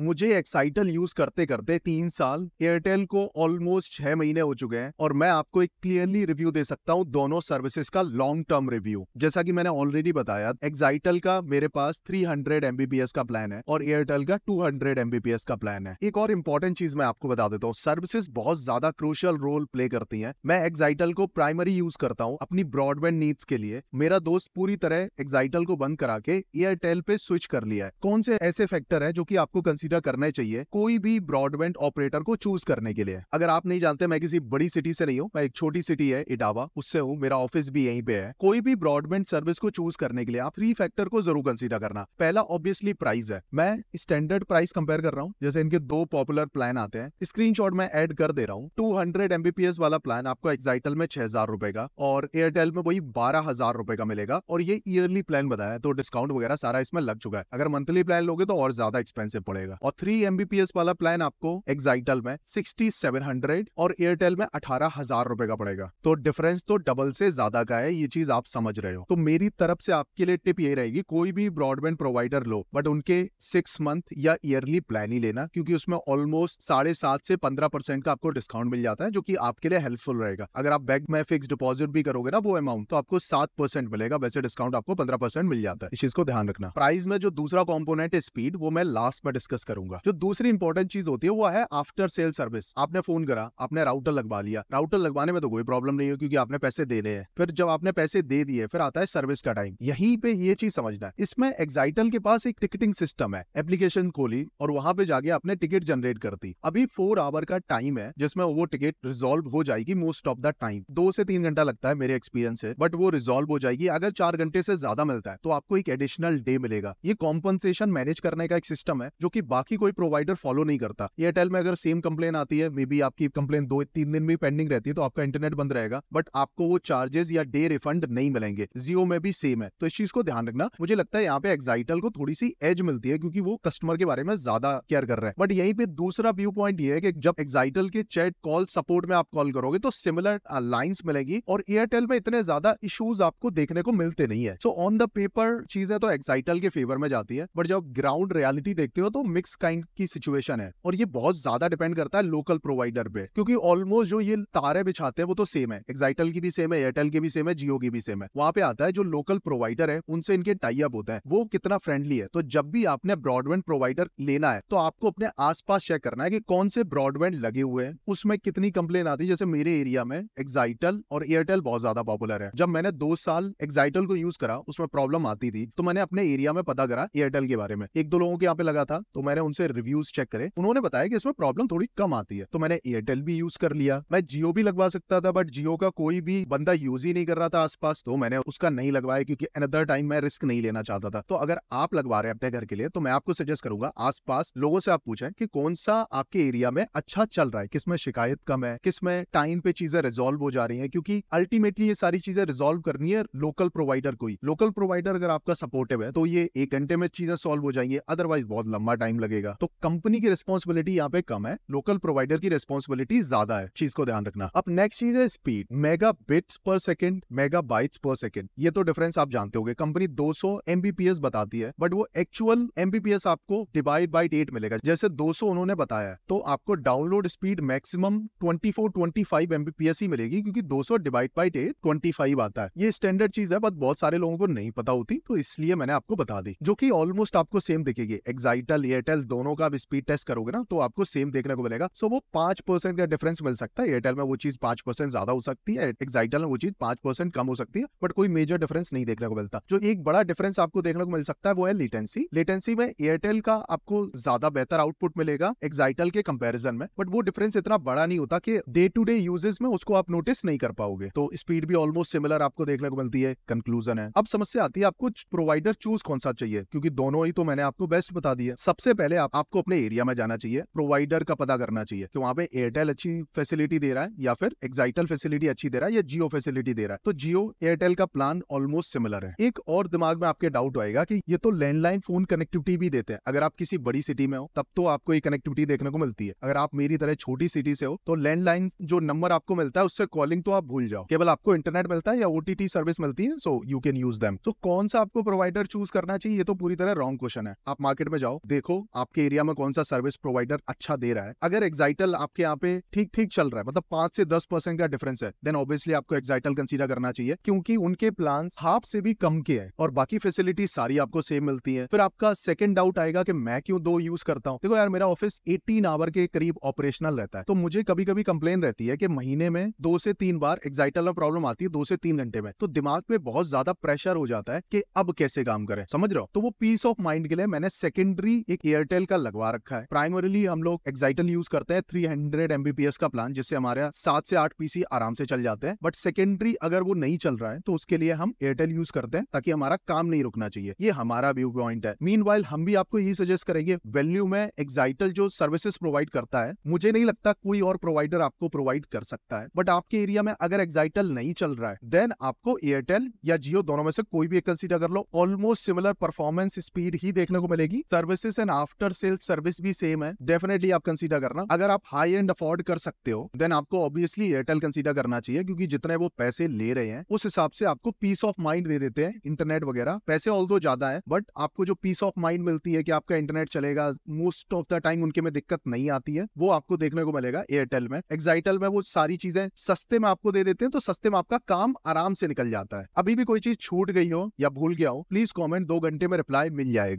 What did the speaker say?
मुझे एक्साइटल यूज करते करते तीन साल एयरटेल को ऑलमोस्ट छह महीने हो चुके हैं और मैं आपको एक क्लियरली रिव्यू दे सकता हूँ दोनों सर्विसेज का लॉन्ग टर्म रिव्यू जैसा कि मैंने ऑलरेडी बताया एक्साइटल का मेरे पास 300 हंड्रेड एमबीबीएस का प्लान है और एयरटेल का 200 हंड्रेड एमबीपीएस का प्लान है एक और इम्पोर्टेंट चीज मैं आपको बता देता हूँ सर्विसेज बहुत ज्यादा क्रूशियल रोल प्ले करती है मैं एक्साइटल को प्राइमरी यूज करता हूँ अपनी ब्रॉडबैंड नीड्स के लिए मेरा दोस्त पूरी तरह एक्साइटल को बंद करा के एयरटेल पे स्विच कर लिया है कौन से ऐसे फैक्टर है जो की आपको कंसिडर सीधा करने चाहिए कोई भी ब्रॉडबैंड ऑपरेटर को चूज करने के लिए अगर आप नहीं जानते मैं किसी बड़ी सिटी से नहीं हूँ मैं एक छोटी सिटी है इटावा उससे हूँ मेरा ऑफिस भी यहीं पे है कोई भी ब्रॉडबैंड सर्विस को चूज करने के लिए आप थ्री फैक्टर को जरूर कंसिडर करना पहला ऑब्वियसली प्राइस है मैं स्टैंडर्ड प्राइस कंपेयर कर रहा हूँ जैसे इनके दो पॉपुलर प्लान आते हैं स्क्रीन मैं एड कर दे रहा हूँ टू हंड्रेड एमबीपीएस वाला प्लान आपको एक्साइटल में छह हजार रुपए का और एयरटेल में वही बारह हजार रुपए का मिलेगा और ये ईयरली प्लान बताया तो डिस्काउंट वगैरह सारा इसमें लग चुका है अगर मंथली प्लान लोगे तो और ज्यादा एक्सपेंसिव पड़ेगा और थ्री एमबीपीएस वाला प्लान आपको एक्साइटल में सिक्सटी सेवन हंड्रेड और एयरटेल में अठारह हजार रुपए का पड़ेगा तो डिफरेंस तो डबल से ज्यादा का है ये चीज आप समझ रहे हो तो मेरी तरफ से आपके लिए टिप ये रहेगी कोई भी ब्रॉडबैंड प्रोवाइडर लो बट उनके सिक्स मंथ या ईयरली प्लान ही लेना क्योंकि उसमें ऑलमोस्ट साढ़े सात से पंद्रह परसेंट का आपको डिस्काउंट मिल जाता है जो की आपके लिए हेल्पफुल रहेगा अगर आप बैंक में फिक्स डिपॉजिट भी करोगे ना वो अमाउंट तो आपको सात परसेंट मिलेगा वैसे डिस्काउंट आपको पंद्रह परसेंट मिल जाता है इस चीज को ध्यान रखना प्राइस में जो दूसरा कॉम्पोनेट है स्पीड वो मैं लास्ट में डिस्कस डिस्कस करूंगा जो दूसरी इंपॉर्टेंट चीज होती है वो है आफ्टर सेल सर्विस आपने फोन करा आपने राउटर लगवा लिया राउटर लगवाने में तो कोई प्रॉब्लम नहीं है क्योंकि आपने पैसे देने हैं फिर जब आपने पैसे दे दिए फिर आता है सर्विस का टाइम यहीं पे ये चीज समझना है इसमें एक्साइटल के पास एक टिकटिंग सिस्टम है एप्लीकेशन खोली और वहां पे जाके आपने टिकट जनरेट कर दी अभी फोर आवर का टाइम है जिसमें वो टिकट रिजोल्व हो जाएगी मोस्ट ऑफ द टाइम दो से तीन घंटा लगता है मेरे एक्सपीरियंस है बट वो रिजोल्व हो जाएगी अगर चार घंटे से ज्यादा मिलता है तो आपको एक एडिशनल डे मिलेगा ये कॉम्पनसेशन मैनेज करने का एक सिस्टम है जो की बाकी कोई प्रोवाइडर फॉलो नहीं करता एयरटेल में अगर सेम कंप्लेन आती है मे बी आपकी कंप्लेन दो तीन दिन भी पेंडिंग रहती है तो आपका इंटरनेट बंद रहेगा बट आपको वो चार्जेस या डे रिफंड नहीं मिलेंगे जियो में भी सेम है तो इस चीज को ध्यान रखना मुझे लगता है यहाँ पे एक्साइटल को थोड़ी सी एज मिलती है क्योंकि वो कस्टमर के बारे में ज्यादा केयर कर रहे हैं बट यहीं पे दूसरा व्यू पॉइंट ये है कि जब एक्साइटल के चैट कॉल सपोर्ट में आप कॉल करोगे तो सिमिलर लाइन्स मिलेगी और एयरटेल में इतने ज्यादा इश्यूज आपको देखने को मिलते नहीं है सो ऑन द पेपर चीजें तो एक्साइटल के फेवर में जाती है बट जब ग्राउंड रियालिटी देखते हो तो मिक्स काइंड की सिचुएशन है और ये बहुत ज्यादा डिपेंड करता है लोकल प्रोवाइडर पे क्योंकि ऑलमोस्ट जो ये तारे बिछाते हैं वो तो सेम है एक्साइटल की भी सेम है एयरटेल की भी सेम है जियो की भी सेम है वहाँ पे आता है जो लोकल प्रोवाइडर है उनसे इनके टाइप होते हैं वो कितना फ्रेंडली है तो जब भी आपने ब्रॉडबैंड प्रोवाइडर लेना है तो आपको अपने आसपास चेक करना है कि कौन से ब्रॉडबैंड लगे हुए हैं उसमें कितनी कंप्लेन आती है जैसे मेरे एरिया में एक्साइटल और एयरटेल बहुत ज्यादा पॉपुलर है जब मैंने दो साल एक्साइटल को यूज करा उसमें प्रॉब्लम आती थी तो मैंने अपने एरिया में पता करा एयरटेल के बारे में एक दो लोगों के यहाँ पे लगा था तो मैंने उनसे रिव्यूज चेक करे उन्होंने बताया कि इसमें प्रॉब्लम थोड़ी कम आती है तो मैंने एयरटेल भी यूज कर लिया मैं जियो भी लगवा सकता था बट जियो का कोई भी बंदा यूज ही नहीं कर रहा था आसपास तो मैंने उसका नहीं लगवाया क्योंकि अनदर टाइम मैं रिस्क नहीं लेना चाहता था तो अगर आप लगवा रहे हैं अपने घर के लिए तो मैं आपको सजेस्ट करूंगा आसपास लोगों से आप पूछें कि कौन सा आपके एरिया में अच्छा चल रहा है किसमें शिकायत कम है किसमें टाइम पे चीजें रिजोल्व हो जा रही है क्योंकि अल्टीमेटली ये सारी चीजें रिजोल्व करनी है लोकल प्रोवाइडर को ही लोकल प्रोवाइडर अगर आपका सपोर्टिव है तो ये एक घंटे में चीजें सॉल्व हो जाएंगी अदरवाइज बहुत लंबा टाइम लगेगा तो कंपनी की रिस्पॉन्सिबिलिटी यहाँ पे कम है लोकल प्रोवाइडर की रिस्पॉन्सिबिलिटी ज्यादा है चीज को ध्यान रखना अब नेक्स्ट चीज है speed mega bits per second mega bytes per second ये तो डिफरेंस आप जानते हो कंपनी 200 एमबीपीएस बताती है बट वो एक्चुअल एमबीपीएस आपको डिवाइड बाई एट मिलेगा जैसे 200 उन्होंने बताया तो आपको डाउनलोड स्पीड मैक्सिमम 24 25 एमबीपीएस ही मिलेगी क्योंकि 200 डिवाइड बाई एट 25 आता है ये स्टैंडर्ड चीज है बट बहुत सारे लोगों को नहीं पता होती तो इसलिए मैंने आपको बता दी जो की ऑलमोस्ट आपको सेम दिखेगी एक्साइटल एयरटेल एयरटेल दोनों का आप स्पीड टेस्ट करोगे ना तो आपको सेम देखने को मिलेगा सो वो पांच परसेंट का डिफरेंस मिल सकता है एयरटेल में वो चीज पांच परसेंट ज्यादा हो सकती है एक्साइटल में वो चीज पांच परसेंट कम हो सकती है बट कोई मेजर डिफरेंस नहीं देखने को मिलता जो एक बड़ा डिफरेंस आपको देखने को मिल सकता है वो है लेटेंसी लेटेंसी में एयरटेल का आपको ज्यादा बेहतर आउटपुट मिलेगा एक्साइटल के कंपेरिजन में बट वो डिफरेंस इतना बड़ा नहीं होता कि डे टू डे यूजेस में उसको आप नोटिस नहीं कर पाओगे तो स्पीड भी ऑलमोस्ट सिमिलर आपको देखने को मिलती है कंक्लूजन है अब समस्या आती है आपको प्रोवाइडर चूज कौन सा चाहिए क्योंकि दोनों ही तो मैंने आपको बेस्ट बता दिया सबसे पहले आप, आपको अपने एरिया में जाना चाहिए प्रोवाइडर का पता करना चाहिए कि वहाँ पे एयरटेल अच्छी फैसिलिटी दे रहा है या फिर एक्साइटल फैसिलिटी अच्छी दे रहा है या जियो फैसिलिटी दे रहा है तो जियो एयरटेल का प्लान ऑलमोस्ट सिमिलर है एक और दिमाग में आपके डाउट आएगा कि ये तो लैंडलाइन फोन कनेक्टिविटी भी देते हैं अगर आप किसी बड़ी सिटी में हो तब तो आपको ये कनेक्टिविटी देखने को मिलती है अगर आप मेरी तरह छोटी सिटी से हो तो लैंडलाइन जो नंबर आपको मिलता है उससे कॉलिंग तो आप भूल जाओ केवल आपको इंटरनेट मिलता है या ओटीटी सर्विस मिलती है so you can use them so कौन सा आपको प्रोवाइडर चूज करना चाहिए ये तो पूरी तरह रॉन्ग क्वेश्चन है आप मार्केट में जाओ देखो आपके एरिया में कौन सा सर्विस प्रोवाइडर अच्छा दे रहा है अगर एक्साइटल आपके यहाँ पे ठीक ठीक चल रहा है मतलब पांच से दस परसेंट का डिफरेंस है देन ऑब्वियसली आपको एक्साइटल कंसीडर करना चाहिए क्योंकि उनके प्लान हाफ से भी कम के है और बाकी फैसिलिटी सारी आपको सेम मिलती है फिर आपका सेकंड डाउट आएगा कि मैं क्यों दो यूज करता हूँ देखो यार मेरा ऑफिस एटीन आवर के करीब ऑपरेशनल रहता है तो मुझे कभी कभी कंप्लेन रहती है कि महीने में दो से तीन बार एक्साइटल में प्रॉब्लम आती है दो से तीन घंटे में तो दिमाग पे बहुत ज्यादा प्रेशर हो जाता है कि अब कैसे काम करें समझ रहे हो तो वो पीस ऑफ माइंड के लिए मैंने सेकेंडरी एक एयरटेल का लगवा रखा है प्राइमरीली हम लोग एक्साइटल यूज करते हैं थ्री हंड्रेड एमबीपीएस का प्लान जिससे हमारे सात से आठ पीसी आराम से चल जाते हैं बट सेकेंडरी अगर वो नहीं चल रहा है तो उसके लिए हम एयरटेल यूज करते हैं ताकि हमारा काम नहीं रुकना चाहिए ये हमारा व्यू पॉइंट है मीन हम भी आपको यही सजेस्ट करेंगे वेल्यू में एक्साइटल जो सर्विसेज प्रोवाइड करता है मुझे नहीं लगता कोई और प्रोवाइडर आपको प्रोवाइड कर सकता है बट आपके एरिया में अगर एक्साइटल नहीं चल रहा है देन आपको एयरटेल या जियो दोनों में से कोई भी एक कंसीडर कर लो ऑलमोस्ट सिमिलर परफॉर्मेंस स्पीड ही देखने को मिलेगी services and after sale service भी सेम है डेफिनेटली आप कंसीडर करना अगर आप हाई एंड अफोर्ड कर सकते हो देन आपको ऑब्वियसली एयरटेल कंसीडर करना चाहिए क्योंकि जितने वो पैसे ले रहे हैं उस हिसाब से आपको पीस ऑफ माइंड दे देते हैं इंटरनेट वगैरह पैसे ऑल ज्यादा है बट आपको जो पीस ऑफ माइंड मिलती है कि आपका इंटरनेट चलेगा मोस्ट ऑफ द टाइम उनके में दिक्कत नहीं आती है वो आपको देखने को मिलेगा एयरटेल में एक्साइटल में वो सारी चीजें सस्ते में आपको दे देते हैं तो सस्ते में आपका काम आराम से निकल जाता है अभी भी कोई चीज छूट गई हो या भूल गया हो प्लीज कॉमेंट दो घंटे में रिप्लाई मिल जाएगा